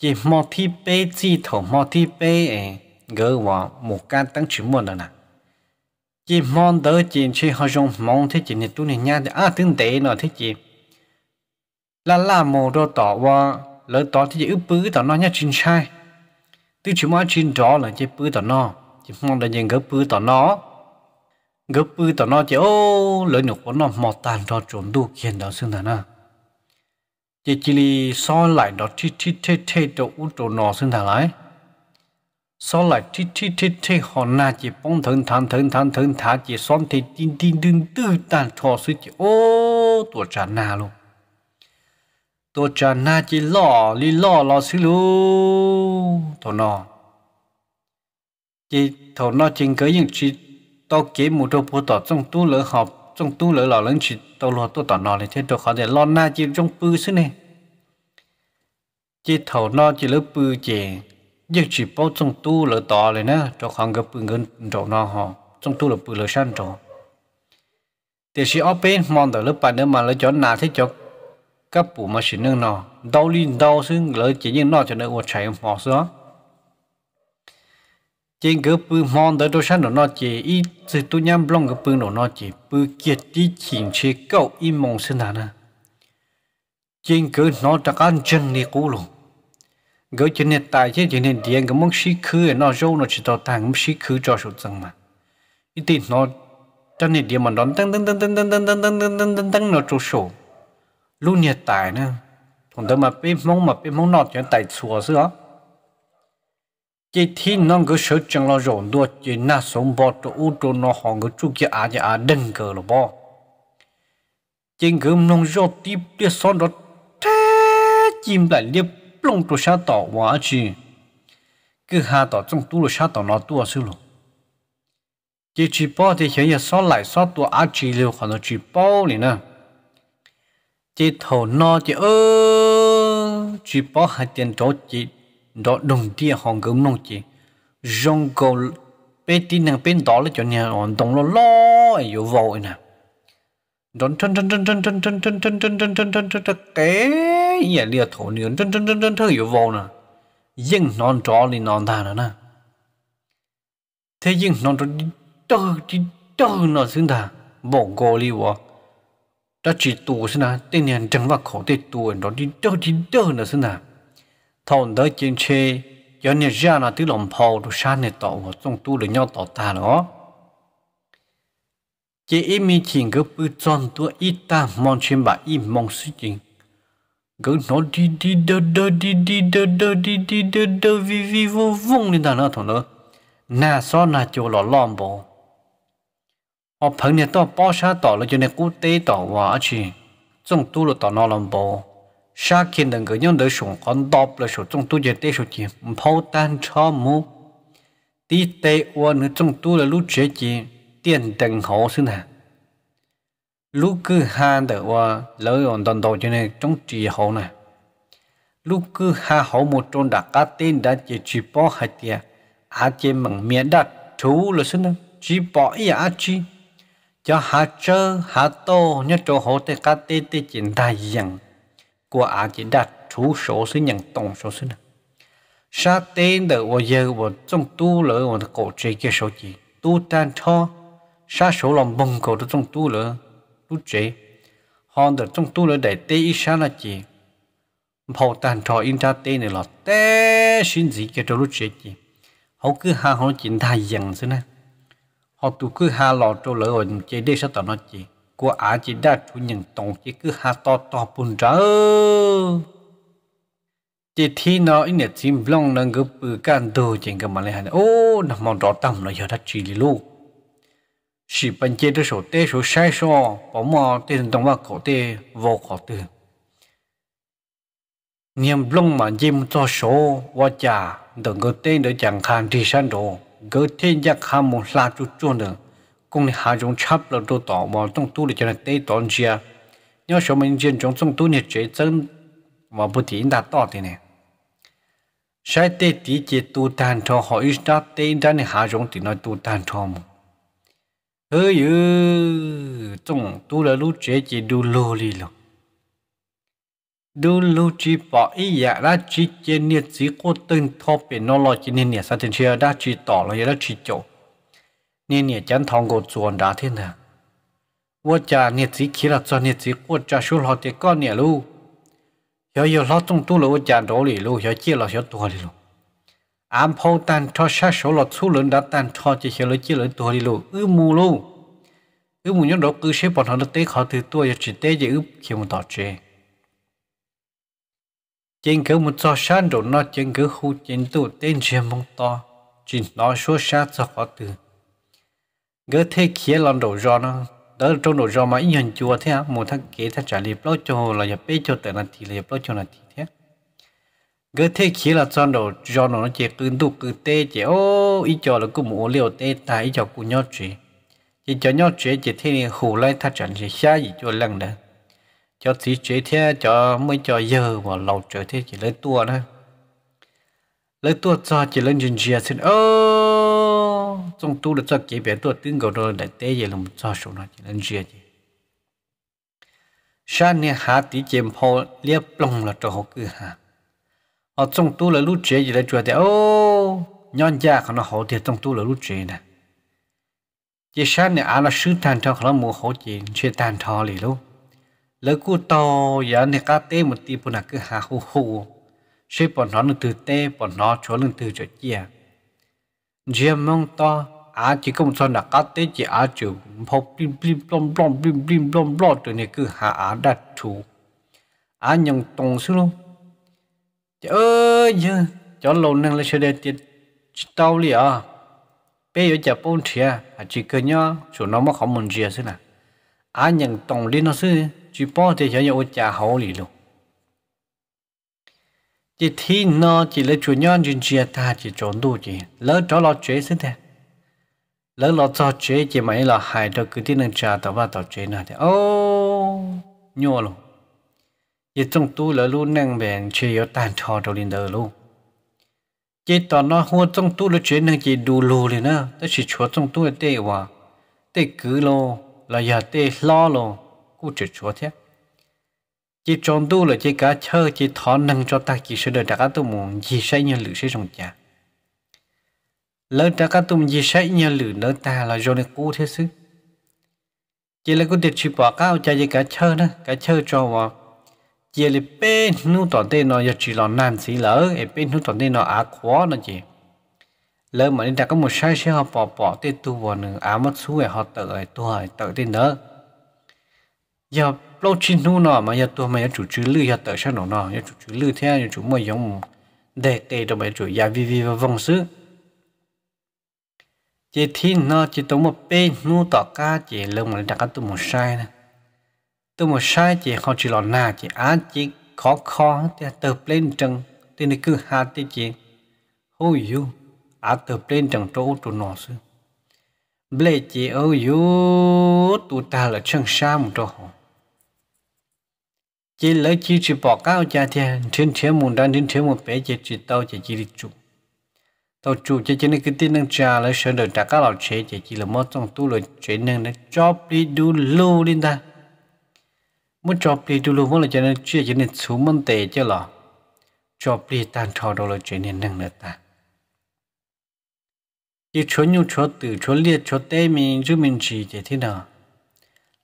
Speaker 1: chỉ mò thi bê chỉ thổ mò thi bê ấy gỡ vào một cái tăng chuyển môn là chỉ mong tới chỉ chơi họ dùng mong thế chỉ nên tu này nha à tương tế nó thế chỉ là là một đôi tỏ và lỡ tỏ thì chỉ ướp bứ tỏ nó nhá chín sai từ chỉ mà chín đó là chỉ bứ tỏ nó chỉ mong là những gỡ bứ tỏ nó gỡ bứ tỏ nó chỉ ô lỡ nhục của nó mọt tàn đó trốn đủ kiện đó xương thằng à chỉ chỉ li soi lại đó chi chi thế thế đồ út đồ nó xương thằng lại sau lại thi thi thi thi họ na chỉ bông thân thân thân thân thân thả chỉ xoắn thì tin tin tin tư tàn cho suy chỉ ô tổ trà na luôn tổ trà na chỉ lò li lò lò suy luôn tổ nọ chỉ tổ nọ chính cái những chỉ tao kế một đôi bộ tổ trong tu lỡ học trong tu lỡ lò lớn chỉ tao lo tổ tổ nọ này thế tổ khó để lo na chỉ trong bư suy này chỉ tổ nọ chỉ lỡ bư chỉ như chỉ bao trong tu là to rồi lỡ tỏ เลยนะ cho khoảng gấp bốn ngân trộn nào họ trong tu là bự lỡ san trộn thì chỉ ở bên mòn tới lớp bạn nữa mà lỡ cho nào thế cho các bộ mà xin nương nó đau liên đau xương lỡ chỉ những nọ cho nên uất chảy mỏ xó trên cái bự mòn tới đôi san nọ chỉ ít sự tu nhâm long cái bự nọ chỉ bự kiệt đi chỉnh chế cậu im mong sinh hà nè trên cửa nó đã ăn chân đi cũ luôn gỡ chuyện này tại chứ chuyện này điện cái mong sĩ khứ nó râu nó chỉ tao thằng mong sĩ khứ cho số chân mà ít tin nó cho nên điện mà đón tăng tăng tăng tăng tăng tăng tăng tăng tăng tăng tăng tăng nó chỗ số luôn hiện tại nữa, thằng đó mà bị mong mà bị mong nó chuyện tại chùa xưa chỉ thi nó cứ sợ chân nó rộn đua chỉ na sống bỏ chỗ u chỗ nó họ cứ chú cái à cái à đừng cờ là bỏ chỉ cứ nông rô tiếp tiếp son đó thế chim lại liếp lông tu sa tỏ quá chi cứ hà tỏ trong tu lu sa tỏ nó tu sư lu chỉ chỉ bao thì hiện giờ so lại so tu á chỉ liu còn nó chỉ bao này nè chỉ thầu nó chỉ ơ chỉ bao hai tiền đó chỉ đó đồng tiền hàng gấu nông chỉ rong cầu bê tin năng bên đó là cho nhà còn đồng lo lo ở vội nè đón chân chân chân chân chân chân chân chân chân chân chân chân chân chân 也猎头牛，真真真真特有望呢，硬难找你难谈了呢。thế nhưng nó nó đi tơ đi tơ nó xứng thà bỏ cô đi bỏ ta chỉ tù xứng thà tên nền chẳng vào khổ tê tù nó đi tơ đi tơ nó xứng thà thôn tới trên xe cho nên ra là tứ lòng phò đồ xa này tỏ vào trong tu được nhau tỏ ta đó chỉ ít mi chỉ cứ bự tròn tua ít ta mong chuyện bà ít mong suy chính cứ nó đi đi đơ đơ đi đi đơ đơ đi đi đơ đơ vi vi vô vung lên đàn nó thằng nó na so na chỗ lọ lòm bộ ở phần này tao bỏ xa tỏ là cho nên cú tế tỏ quá chứ trong tu là tỏ nó lòm bộ xa khiến đừng cứ nhớ đỡ sủng con đọp là số trong tu giờ tế số chỉ phao tan cho mu tí tế uo nữa trong tu là lúc chế chỉ tiền đừng hậu xin nào lúc cứ ha đỡ và lỡ ổn toàn đầu cho nên trong trì hậu này lúc cứ ha hậu một trôn đã cá tên đã chỉ chỉ bỏ hai tia, à chỉ mảng miệng đã chú là xin chỉ bỏ ý à chỉ cho hạ chơ hạ tô nhớ chỗ hậu tê cá tê tê chuyện đại dạng của à chỉ đặt chú số xin nhận tổng số xin sa tên đỡ và giờ và trong tu lỡ và cổ trì cái số gì tu tan cho sa số lòng bông cổ trong tu lỡ lúc chế hòn được trong tu lỡ đại tế ít sáng là chị hậu tàn trò in ra tế này là tế xin gì cái trâu lúc chế chị họ cứ hà họ chỉ thay dần xí nè họ tụ cứ hà lò trâu lỡ rồi chế đê sao tao nó chị của á chị đa chủ nhận tổng chị cứ hà to to bùn ra chị thi nó in nè chim long nâng gấp bự can đồ chỉnh cái mà này hả ô nằm mòn rõ tầm nó giờ đã chỉ luôn sĩ bên chế đứa số tê số sai số bỏ mò tê thần đồng vào cổ tê vô khó tư niềm lông mà dìm cho số và trả đừng có tê để chẳng khăn thì sanh đồ gỡ thiên giác ham một la chút chút nữa cũng hạ dùng chắp là đồ tỏ mà trong tu để cho nên tê tòn chia nhớ số mình riêng trong trong tu nhiệt chế chân mà bố tí đã tỏ thế này sai tê tí chế tu tàn cho họ ít đã tê đã nên hạ dùng thì nói tu tàn cho mà ơ ư trong tu là lúc chế chỉ đu lô li lo đu lô chỉ bỏ ý dạ đã chỉ chế nhiệt chỉ cô tên thọ bị nó lo chỉ nên nhiệt sao tiền chia đã chỉ tỏ là đã chỉ chỗ nên nhiệt chẳng thong cổ chuồn đã thế nào vua cha nhiệt chỉ khi là cho nhiệt chỉ vua cha xuống lo thì con nhiệt lu hiểu hiểu lo trong tu là vua cha đó li lu hiểu chia là hiểu tu li lu ám phong tan cho sát số lọt số lớn đã tan cho chỉ hiểu lấy chỉ lớn tuổi đi luôn, ư mù luôn. ư mù nhóm đó cứ xếp bọn họ nó tế khó từ tuổi chỉ tế chỉ ư khi mà tọt chế. trên cứ một cho sát rồi nó trên cứ khu trên tu tên trên mong to chỉ nó số sát cho khó từ Cứ thế kia làm đồ do nó đó trong đồ do mà ý nhận chùa thế à một thằng kế thằng trả liệp lo cho là nhập bê cho tận là thì liệp lo cho là thì cứ thế khi là chọn đồ do nó chỉ cứ đục cứ tê chỉ ô ý cho là cứ mua liều tê ta ý cho cứ nhau chuyện chỉ cho nhau chuyện chỉ thế này hù lại thắt chẳng chỉ xa gì cho lần đó cho chỉ chuyện thế cho mới cho giờ mà lâu trở thế chỉ lấy tua đó lấy tua cho chỉ lấy chuyện gì xin ô trong tu được cho kỹ bé tua tiếng cầu rồi lại tê gì làm cho số nó chỉ lấy chuyện gì sáng nay hạ tí chém phô liếc lòng là cho họ cứ hạ ở trong tu là lúc chế gì là chùa thì ô nhon già nó hổ thì trong tu là lúc chế nè chỉ sáng này anh nó sư tàn thọ nó mua hổ chế chế tàn thọ lì luôn lỡ cú to giờ này cá tê một tí bữa nào cứ hà hô hô sẽ bọn nó từ tê bọn nó chỗ lần từ chỗ chia chia mong to à chỉ không sao là cá tê chỉ à chữ phô blim blim blom blom blim blim blom blom từ này cứ hà à đặt chủ à nhung tông xuống ơ dưng cho lâu nè là sẽ để tiền tao liền à bây giờ chả bốn chia à chỉ cần nhá chỗ nó mà không muốn chia xí nè anh nhận đồng lý nó xí chỉ bỏ thì cho nhau chả hậu lý luôn chỉ thi nó chỉ là chủ nhân chuyện chia ta chỉ chọn đủ chỉ lỡ cho lo chế xí thế lỡ lo cho chế chỉ mấy là hại cho cái tin năng trả tao vào tao chế nè thì ô nhua luôn ye chung tu la lu nang ben che yo tan cho do lin chỉ tao nó hô trong là chuyện này chỉ đủ lù liền đó chỉ chúa trong tu hòa, tệ cứ lô là giờ tệ lo cũng chỉ chúa thế. Chỉ trong tu là chỉ cả chơi chỉ thọ năng cho ta chỉ sự đời đã cả tu gì sẽ nhân lử sẽ trong nhà. Lỡ đã cả tu gì sẽ nhân lử lỡ ta là do này cũ thế chứ. Chỉ là cũng để chỉ bỏ cao cho chỉ cả chơi nữa, cả chơi cho hòa giờ là bé nu toàn tên nó giờ chỉ là nam sĩ lỡ em bé nu toàn tên nó á khó nó chị lỡ mà nên đã có một sai sẽ họ bỏ bỏ tên tu vào nữa á mất xuống họ tự ấy tu hỏi tự tên nữa giờ lâu chín nu nó mà giờ tu mà giờ chủ chữ lư giờ tự sao nó nó giờ chủ chữ lư thế giờ chủ mà giống để kê cho mấy chủ gia vi vi và vong sư chỉ thiên nó chỉ tống một bên nu tỏ ca chỉ lỡ mà nên đã có tu một sai này tôi một sai chỉ họ chỉ lo na chỉ á chỉ khó khó thì tự lên trần thì nó cứ hát thế chỉ hôi yêu á tự lên trần chỗ chỗ nó sư ble chỉ ô yêu tụ ta là chân sa một chỗ họ chỉ lấy chỉ chỉ bỏ cao cha thì trên thế một đan trên thế một bé chỉ chỉ tao chỉ chỉ lịch trụ tao trụ chỉ cho nên cái tin năng trà lấy sợ đời trả các lão chế chỉ chỉ là mất trong tu lời chuyện năng nó cho đi đu lưu lên ta mu cho pli du lu mo la chen chi chen chu mon te che la cho pli tan cho do lo nên nâng na ta chỉ cho nhu cho từ cho liệt cho tê mình chứ mình chỉ thế thế nào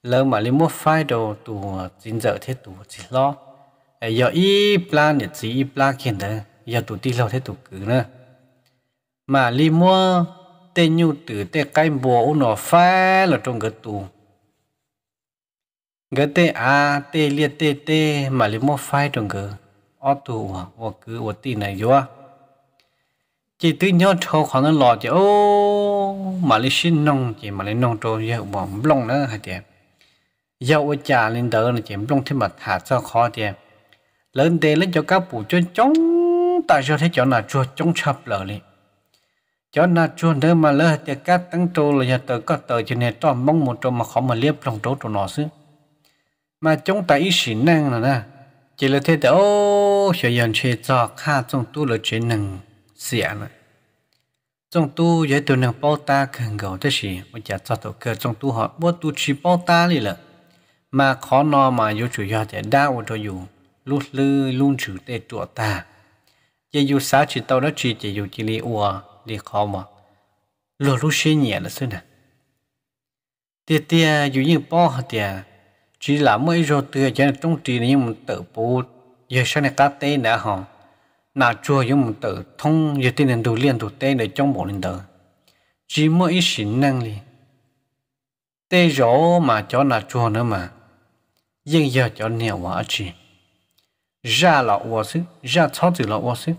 Speaker 1: lỡ mà lấy mua phai đồ tù chính giờ thế tù chỉ lo giờ y plan để chỉ y plan kiện đó giờ tù đi lo thế tù cứ nữa mà lấy mua tê nhu từ tê cái bộ nó phai là trong cái tù gỡ tê a à, tê lia tê tê mà lấy mua phai trong gỡ ô tù ô cứ ô tì này vô chỉ tự nhớ thâu khoảng nó lò chứ ô mà lấy xin nông chỉ mà lấy nông trôi giờ bỏ blong nữa hả chị dầu ở trà lên đỡ là chị blong thêm mặt hạt cho khó chị lớn tê lấy cho các bù cho chống tại cho thấy chỗ nào chuột chống chập lở đi cho na chuồn đỡ mà lỡ thì các tăng trâu là nhà tờ có tờ cho nên to mong một trâu mà không mà liếp trong trâu trâu nó xứ mà chúng ta ý sĩ năng là na, chỉ là thế đó sẽ dần chế cho khá trong tu là chế năng xịa nè trong tu giới tu năng bao ta cần gầu thế gì mà chả cho tổ cơ trong tu họ bố tu chỉ bao ta đi là mà khó no mà yếu chủ yếu để đau cho dù lu lư luôn chủ tê trụ ta chỉ dù xã chỉ tao đó chỉ chỉ dù chỉ li ua li khó mà lừa lúc xí nhẹ là xưa nè tia tia dù như bao hả tia chỉ là mới rồi từ cho nên trong trì này nhưng mình tự bù giờ sau này cá tê nữa hả nà chùa nhưng mình tự thông giờ tên này đủ liền đủ tê để trong bộ lên tờ chỉ mới ít xin năng đi tê rõ mà cho nà chùa nữa mà nhưng giờ cho nhiều quá chỉ ra là quá sức ra cho từ là quá sức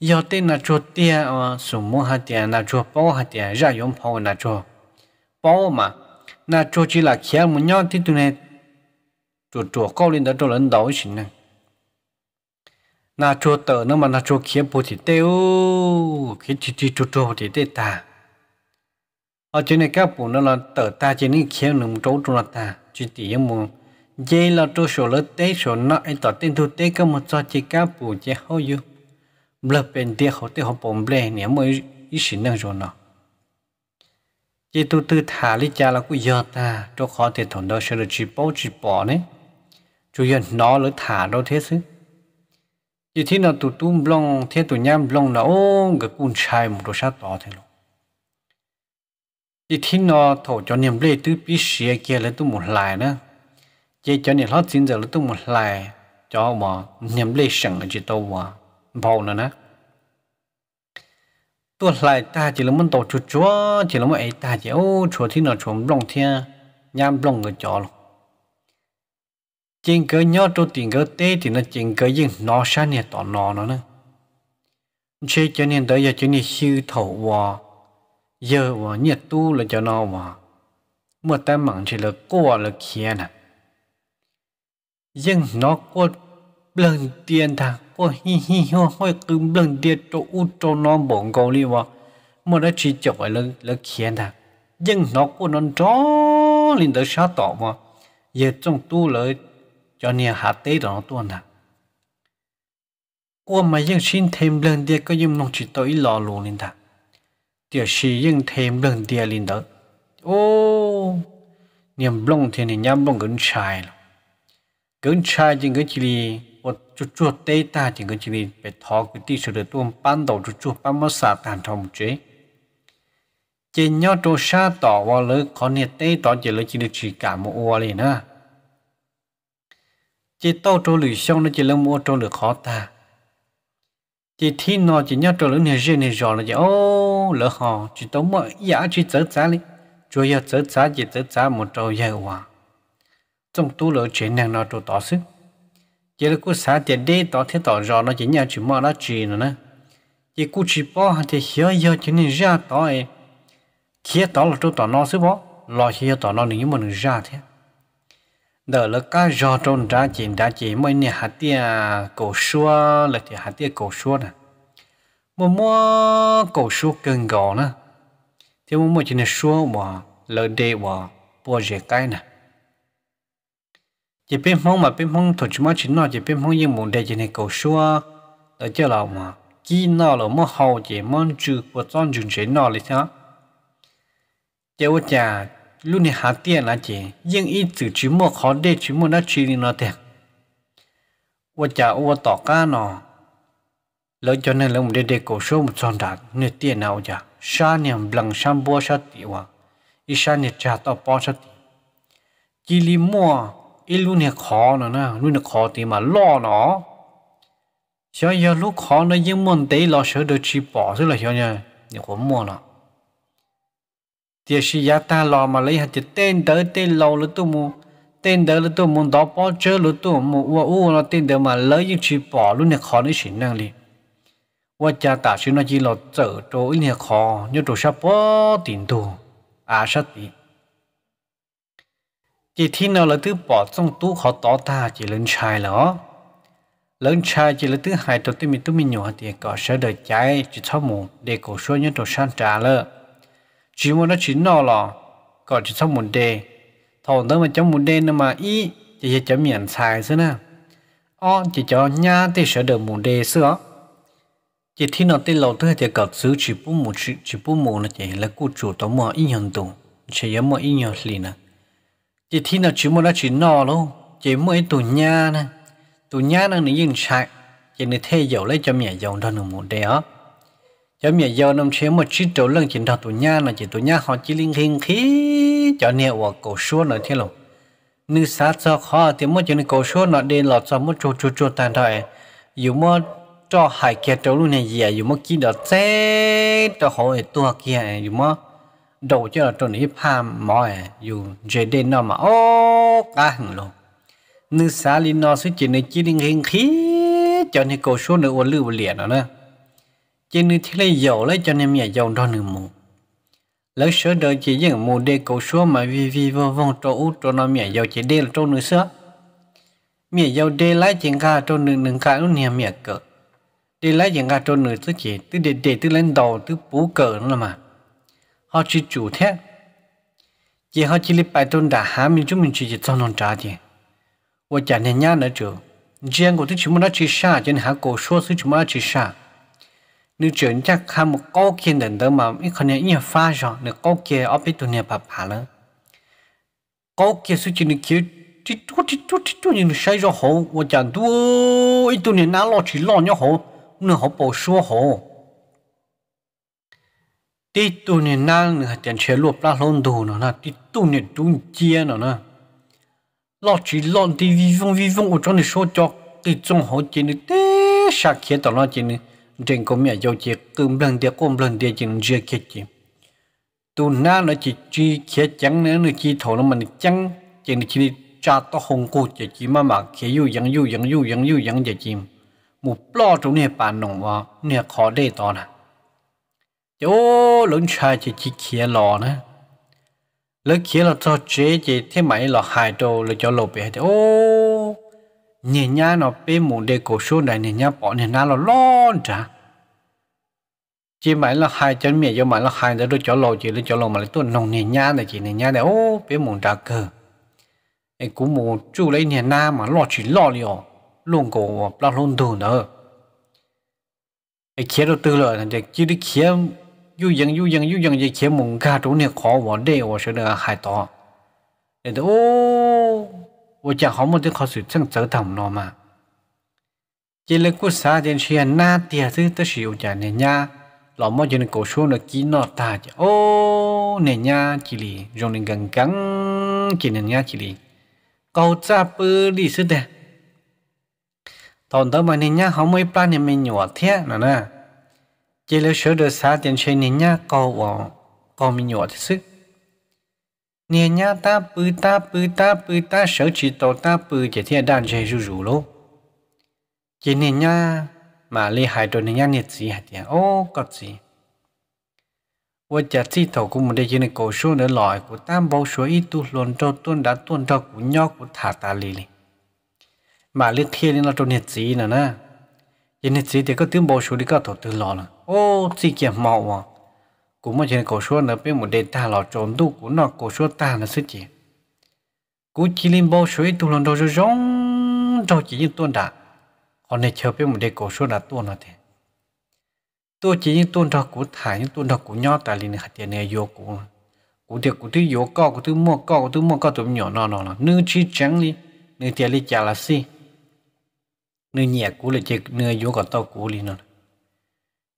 Speaker 1: giờ tên nà chùa tia ờ, à số mua hạt tia nà chùa bao hạt tia ra dùng bao nà chùa bao mà nà chùa chỉ là khéo một nhau thì tụi này chùa chùa câu lên đó cho lần đầu xin nè na chùa tờ nó mà na chùa kia bồ thì tiêu khi chỉ chỉ chùa chùa thì tê ta ở trên này các bồ nó là tờ ta trên này kia nằm chỗ chỗ là chỉ tỷ một dây là chỗ số lớn tế số nó ấy tỏ tên thu tế cho chỉ các bồ chỉ hậu yêu lập bên địa họ tế họ bổn bề nè mới ý xin năng rồi nó chỉ tu tư thả lý cha là cũng giờ ta cho khó thể thổn đó sẽ được chỉ bảo chỉ bỏ chú hiện nó lỡ thả đâu thế chứ chỉ thế nào tụ tụ blong thế tụ nhám blong là ô cái cún chai một đồ sát to thế luôn chỉ thế nào thổ cho niềm lệ tứ bí xìa kia lấy tụ một lại nữa chỉ cho niềm lót chín giờ lấy tụ một lại cho mà niềm lệ sẵn là chỉ tàu mà bao nữa nè tụ lại ta chỉ là muốn tổ chúa chỉ là muốn ấy ta chỉ ô chúa thế nào chúa blong thế nhám blong người cho luôn chênh cỡ nhỏ trâu tiền cỡ tê thì nó chênh cỡ dưng nó xa nè tỏ nó nó nữa chế cho nên tới giờ cho nên siêu thổ hòa giờ hòa nhiệt tu là cho nó hòa mà ta mặn chỉ là qua là kia nè nhưng nó có lần tiền thà có hi hi hoa hoa cứ lần tiền cho u cho nó bổn cầu đi hòa mà nó chỉ chọc phải là là kia nè nhưng nó có nó chó lên tới sao tỏ mà giờ trong tu lợi cho nên hạ tế đó tuần à qua mà dân xin thêm lần địa có dân nông chỉ tới lò lù lên ta điều sĩ dân thêm lần địa lên đó ô niềm lòng thì niềm nhắm lòng gần sai rồi gần sai chỉ gần chỉ đi một chút chút tế ta chỉ gần chỉ đi bị thọ cái tí sự được tuôn ban đầu chút chút ban mất sạt tàn một chế trên nhau trâu sa tỏ vào lỡ có nhiệt tế tỏ chỉ lỡ chỉ được chỉ cả một ô lên ha chỉ tao trâu lử xong nó chỉ lông mua trâu lử khó ta chỉ thi nó chỉ nhát trâu lử này riêng này rõ là chỉ ô lỡ họ chỉ tao mua giả dạ, chỉ chớ giá đi chúa giờ chớ giá chỉ chớ giá một trâu giờ hòa trong tu lỡ chuyện nàng nó trâu tỏ sức chỉ là cô xã tiền đi tỏ thế tỏ rõ nó chỉ nhát chỉ mua nó chỉ nữa nè chỉ cô chỉ bỏ thì hiểu hiểu chỉ nên ra tỏ ấy khi tỏ là trâu tỏ nó sức bỏ lo hiểu tỏ nó nếu mà ra thế đó là cá giò trôn đá chỉ đá chỉ mới nè hạt tia cổ xua là thì hạt tia cổ xua nè mua mua cổ xua cần gò nè thì mua mua chỉ nè xua mà lợi đề mà bùa dễ cái nè chỉ bên phong mà bên phong thuộc chúng nó chỉ nói chỉ bên phong nhưng muốn đề chỉ nè cổ xua đó chứ nào mà chỉ nó là mua hậu chỉ món chữ của trong trường chỉ nó là thế chỉ ở nhà luôn há tiền là chỉ nhưng ít chữ chữ mua khó để chữ mua nó chỉ đi nó thiệt và chả ua tỏ cá nó lỡ cho nên là một đề đề cổ số một tròn đạt nên tiền nào chả sa niệm bằng sam bua sa tỷ hoa ít sa niệm trả tỏ bỏ sa tỷ chỉ li mua ít luôn hả khó nó nè luôn khó thì mà lo nó cho giờ lúc khó nó nhưng muốn tế lo sợ được chỉ bỏ chứ là cho nha nhiều khó mua nó thì sĩ gia ta lo mà lấy hạt chỉ tên đỡ tên lâu lứa tu mu tên đỡ lứa tu mu đó bỏ chớ lứa tu mu u u nó tên đỡ mà lấy những chỉ bỏ luôn này khó đấy sĩ năng đi, và cha ta sĩ nó chỉ lo chở chỗ này khó như chỗ sắp bỏ tiền tu à sát đi, chỉ thi nào là thứ bỏ trong tú khó tỏ ta chỉ lên sai là lớn sai chỉ là thứ hai đầu tiên mình tôi mình nhỏ thì có sợ đời cháy chỉ thao mù để cổ số những chỗ san trả lơ chỉ muốn nó chín nọ lọ có chỉ xong một đề thầu tới mà chấm một đề nữa mà ý chỉ cho chấm miệng xài xưa nè o chỉ cho nha thì sẽ được một đề xưa chỉ thi nó tới lâu thứ thì cậu xứ chỉ bút một chỉ chỉ bút một là chỉ là cụ chủ tóm mò in hồn tù chỉ giống mò in hồn lì nè chỉ thi nó chỉ muốn nó chỉ nọ luôn chỉ mỗi tù nha nè tù nha nó nó dừng chạy, chỉ nên thay dầu lấy cho mẹ dầu đó nó một đề á giờ miệng giờ năm chế một chiếc trấu lưng chỉ thằng tụi nha là chỉ tụi nha họ chỉ linh hình khí cho nè ở cổ số nữa thế lộ nữ sát cho họ thì mỗi chuyện cổ số nó đến lọt cho mỗi chỗ chỗ chỗ tàn thôi dù mỗi cho hải kia trấu luôn này gì à dù mỗi kia đó chết cho họ ở tua kia dù mỗi đầu cho là trộn hiếp ham mỏi dù dễ đến nó mà ô cả hằng luôn nữ sát linh nó sẽ chỉ này chỉ linh hình khí cho nên cổ số nữa uốn lưu liền liệt nữa chỉ nên thế lấy giàu lấy cho nên mẹ giàu đó nữa mù lấy sửa đời chỉ những mù để cầu số mà vi vi vô vong trâu út trâu nó mẹ giàu chỉ đê là trâu nữa sữa mẹ giàu đê lấy chuyện cả trâu nữa nữ gà luôn nhà mẹ cỡ đê lấy chuyện cả trâu nữa tức chỉ tức đê đê tức lên đầu tức bú cỡ nữa mà họ chỉ chủ thế chỉ họ chỉ lấy bài tôn đã há mình chúng mình chỉ chỉ trong lòng trả tiền 我讲人家那种，这样我都全部拿去杀，就拿狗说是全部拿去杀。nếu chuyển chắc khá một câu kiện đến đó mà ít còn nhớ pha rồi nếu câu kia ở bên tuần nhà bà bà nữa câu kia suy chỉ được kiểu chỉ chút chỉ chút chỉ chút nhưng sai rồi hồ và chẳng đua ít tuần nhà nào lo chỉ lo nhớ hồ nên hồ bổ số hồ đi tuần nhà nào nữa tiền chế luộc ra lon đồ nữa nè đi tuần nhà tuần chia nữa nè lo chỉ lo đi vi vong vi vong ở trong này số cho đi trong hồ chỉ được thế sạc kia tao lo chỉ được ดึงก็มียาวเจ็บตึมเบลนเดียกมเบลนเดียจึงเจียเจ็บตัวหน้าเน่จีจีเขียนจังเนื่อเนจีถอนมันจังจึงชนิดจ้าต้องหงกูจะจีมามาเขียวยังยู่ยังยู่ยังยู่ยังจะจีมุดปลอตรงนี้ป่านหนงว่าเนี่ยขอได้ตอน่ะโอ้หลุนชายจีจีเขียนหรอนะ แล้วเขียเราต่เจเจที่ไหมเราหายโตเราจะหลบไปโอ้ nhẹ nhá nó bê mù đề cổ số này nhẹ nhá bỏ nhẹ nhá nó lon trả chỉ mãi là hai chân miệng cho mãi là hai đó cho lò chỉ lên cho lò mà lại tuôn nồng nhẹ nhá này chỉ nhẹ nhá này ô bê mù trả cờ ấy cũng mù chú lấy nhẹ nhá mà lo chỉ lo liò luôn cổ và bắt luôn đồ nữa ấy kia đầu tư rồi thì chỉ đi kia yu yang yu yang yu yang chỉ kia mùng ca chỗ này khó bỏ đề bỏ sự là hai to để đó ô 我讲好么的考水正走堂了嘛。chỉ là cô xã trên xe na tia thứ tới siêu nhà này nha lọ mò trên cổ số là kí nọ ta chứ ô này nha chỉ lì rồi nên gần gắn chỉ này nha chỉ lì câu cha bự đi sư đệ tòn tới mà này không mấy plan này mình nhỏ thế nữa nè chỉ là sửa được xã trên xe này nha câu vào câu mình nhỏ thế sức nè nhá ta bự ta bự ta bự ta sở chỉ tổ ta bự chỉ thiên đàn chế rủ rủ lô chỉ nè nhá mà lê hải đồ nè nhá nè gì hạt tiền ô có gì và chỉ thầu cũng một đây chỉ nè cổ số nữa lòi của tam bao số ít tu luôn tuôn đã tuôn cho của nhóc của thả ta lì mà lê thiên nên là đồ nè gì nữa nè chỉ nè thì có tiếng bao số đi có thầu từ lò nè ô chỉ kiếm mạo à cũng một chuyện cổ số nó bên một đề ta lọ trộn tu cũng nó cổ số ta nó sức chỉ cú chỉ lên bao suối tu lần đầu rồi chỉ như tuôn đã còn này chờ bên một đề cổ số đã tuôn nó thế tu chỉ như tuôn đó cú thả như tuôn đó cú nhỏ tại liền hạt tiền này vô cú cú tiền cú thứ vô co cú thứ mua co cú thứ mua co tụi nhỏ nó nó nó nữ chi trắng đi nữ tiền đi trả là si nữ nhẹ cú là chỉ nữ vô còn tao cú liền nó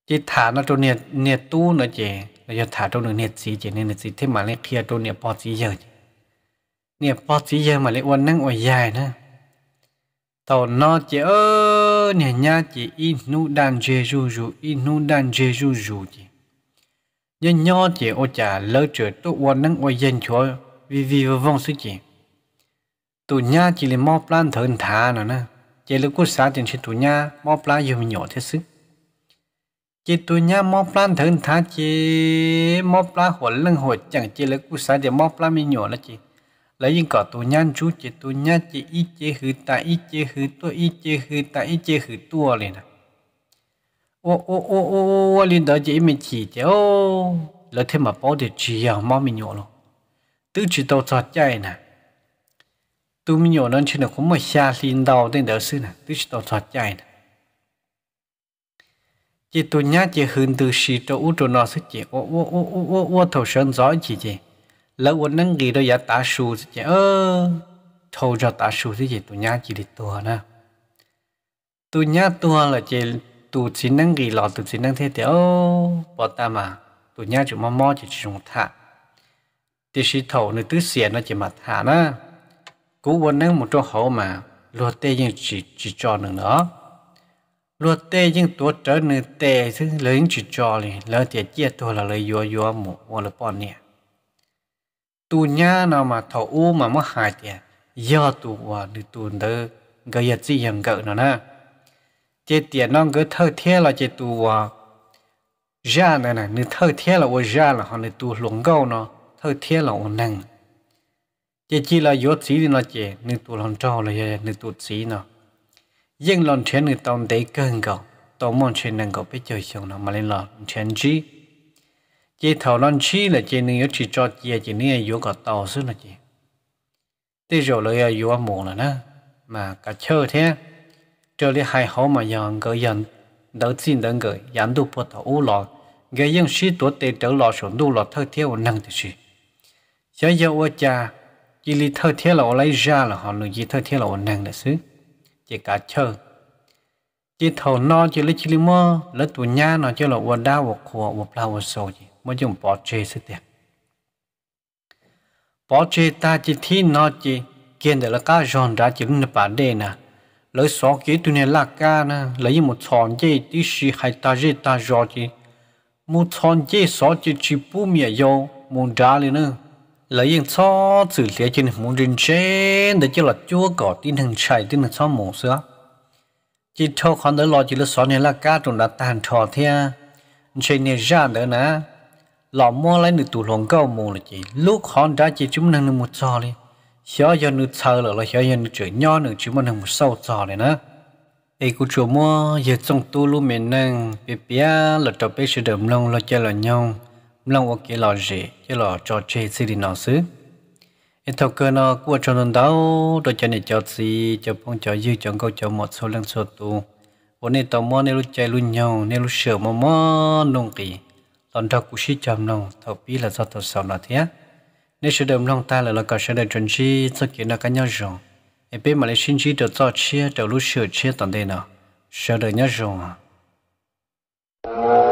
Speaker 1: chỉ thả nó cho nhiệt nhiệt bây giờ thả trong đường nhiệt gì chỉ nên thế mà lấy kia trong nhiệt bọt gì giờ nhiệt bọt gì mà lấy uốn năng uốn dài tàu nó chỉ ơ nhà nhà chỉ in nu đàn dê ru ru in nu đàn dê ô trả lỡ trở tu uốn năng uốn chúa vì vong sự chỉ tụ nhà chỉ là mò plan thơn thả nữa nè chỉ là quốc xã tiền trên tụ nhà mò plan nhiều nhỏ thế sức chỉ tu nhá mò plan thân thá chỉ mò lá hồn lưng hồi chẳng chỉ là cú sai để mò lá mi nhỏ là chỉ lấy những cỏ tu nhá chú chỉ tu nhá chỉ ít chế hư ta ít chế hư tu ít chế hư ta ít chế hư tu liền nè à. ô ô ô ô ô liền đó chỉ mình chỉ chứ ô lấy thêm mà bỏ để chỉ à mò mi nhỏ luôn tứ chỉ đâu chọt chạy nè tu mi nhỏ nên chỉ là không mà xa xin đầu tên đỡ sư nè tứ chỉ đâu chọt chạy nè chỉ tu nhá chỉ hưởng từ sĩ cho u cho nó sẽ chỉ, ô ô ô ô ô ô thầu sơn gió chỉ, chị lỡ u năng gì đâu giả tá sù chỉ, ơ thầu cho tá sù thì chị tu chỉ chị đi hơn, nè tu nhá tua là chỉ tu chỉ năng gì lọ tu chỉ năng thế thì ô bỏ ta mà tu nhá chỉ mò mò chỉ dùng thả thì sĩ thầu nơi tứ xìa nó chỉ mặt thả nè cú u năng một chỗ hậu mà lột tê nhưng chỉ chỉ cho nữa nữa lúa tê nhưng tổ trở nữ tê thứ lớn chỉ cho lì lỡ tiệt chia thua là lời yua yua mù mù là bọn nè tu nhá nào mà thọ u mà mất hại tiệt do tu và nữ tu đỡ gây giật gì hiểm cỡ nó nè chế tiền nó cứ thơ thế là chế tu và ra này nè, nữ thơ thế là ô ra là họ nữ tu lũng gâu nó thơ thế là ô năng chế chỉ là yốt xí thì nó chế nữ tu lòng trâu là nữ tu xí nó yên lòng chuyện người tông để cơn gọ tổ mong chuyện năng gọ biết chơi xong nó mà lên lò chuyện chi chỉ thầu lòng chi là chỉ nên yếu chỉ cho chỉ chỉ nên yếu gọ tàu xứ là chỉ tí rồi lại yếu mù là nè mà cả chơi thế trở lại hay hậu mà dọn người dân, đỡ xin đỡ người dân đủ bộ tàu u lò người dân sĩ tổ tế trở lò xuống đủ lò thơ thiếu năng thì gì giờ giờ ô cha chỉ lý thơ thiếu là lấy ra là họ nuôi gì thơ thiếu là năng là xứ chỉ cả chờ chỉ thầu no chỉ lấy chỉ lấy mơ lấy tù nha nó chỉ là uổng đau uổng khổ uổng lao uổng sầu gì mới dùng bỏ chế sự tiền bỏ chế ta chỉ thi nó chỉ kiên để là cá giòn đã chỉ là bản đề nè lấy số kỹ tu này là cá nè lấy một chọn chế tí sĩ hay ta chế ta giò chỉ một chọn chế số chỉ chỉ bù miệng vô muốn đá lên nữa lấy yên cho xử lý trên một trên trên để cho là chúa có tin thần chạy tin thần cho mổ xưa chỉ cho con đỡ lo chỉ là xóa này là cá trồng đã tàn trò thea trên này ra nữa nè lọ mua lấy được tủ lồng câu mù là chỉ lúc con đã chỉ chúng năng một trò đi xóa giờ nửa sờ là là xóa giờ nửa chửi nho nửa chúng mình một sâu trò này nè, ai cũng chùa mua giờ trong tu luôn mình năng bé bé là trò bé sự đậm lòng là chơi là nhau lòng của kia lò rể kia lò cho chê xí đi nó xứ ít thầu cơ nó của cho nên đau đồ cho này cho xí cho phong cho dư cho câu cho một số lần số tu vốn nay tàu mò này lúc chạy luôn nhau này lúc sửa mà mò nông kỳ lần đầu cũng xí chậm nông thầu pi là do thầu sau nó thế nếu sự đầm lòng ta là là cả sự đời chuẩn chi sự kiện là cá nhau rồi em biết mà lấy sinh chi được cho chia được lúc sửa chia tận đây nào sợ đời nhau rồi